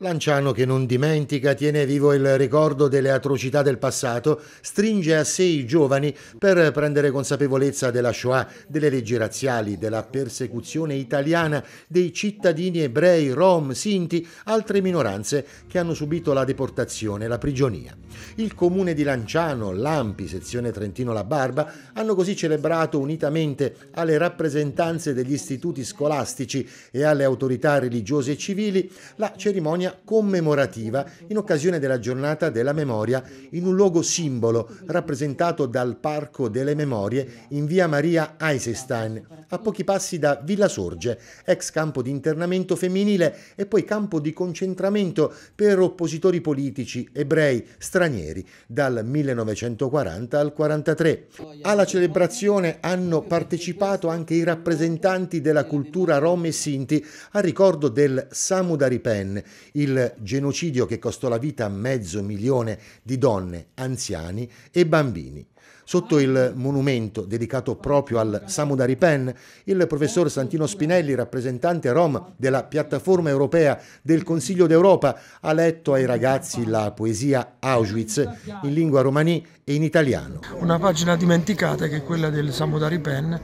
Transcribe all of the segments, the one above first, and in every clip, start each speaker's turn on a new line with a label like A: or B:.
A: Lanciano che non dimentica, tiene vivo il ricordo delle atrocità del passato, stringe a sé i giovani per prendere consapevolezza della Shoah, delle leggi razziali, della persecuzione italiana, dei cittadini ebrei, rom, sinti, altre minoranze che hanno subito la deportazione, la prigionia. Il comune di Lanciano, Lampi, sezione Trentino La Barba, hanno così celebrato unitamente alle rappresentanze degli istituti scolastici e alle autorità religiose e civili la cerimonia cerimonia commemorativa in occasione della giornata della memoria in un luogo simbolo rappresentato dal Parco delle Memorie in via Maria Eisenstein, a pochi passi da Villa Sorge, ex campo di internamento femminile e poi campo di concentramento per oppositori politici ebrei stranieri dal 1940 al 1943. Alla celebrazione hanno partecipato anche i rappresentanti della cultura rom e sinti a ricordo del Samudaripen, il genocidio che costò la vita a mezzo milione di donne, anziani e bambini. Sotto il monumento dedicato proprio al Samudari Pen, il professor Santino Spinelli, rappresentante rom della piattaforma europea del Consiglio d'Europa, ha letto ai ragazzi la poesia Auschwitz in lingua romani e
B: in italiano. Una pagina dimenticata che è quella del Samudari Pen,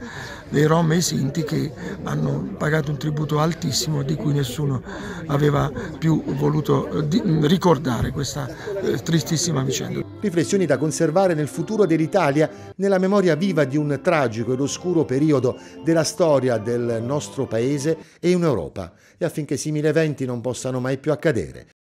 B: dei rom e i sinti che hanno pagato un tributo altissimo di cui nessuno aveva più voluto ricordare questa eh, tristissima vicenda
A: riflessioni da conservare nel futuro dell'Italia, nella memoria viva di un tragico ed oscuro periodo della storia del nostro paese e in Europa, e affinché simili eventi non possano mai più accadere.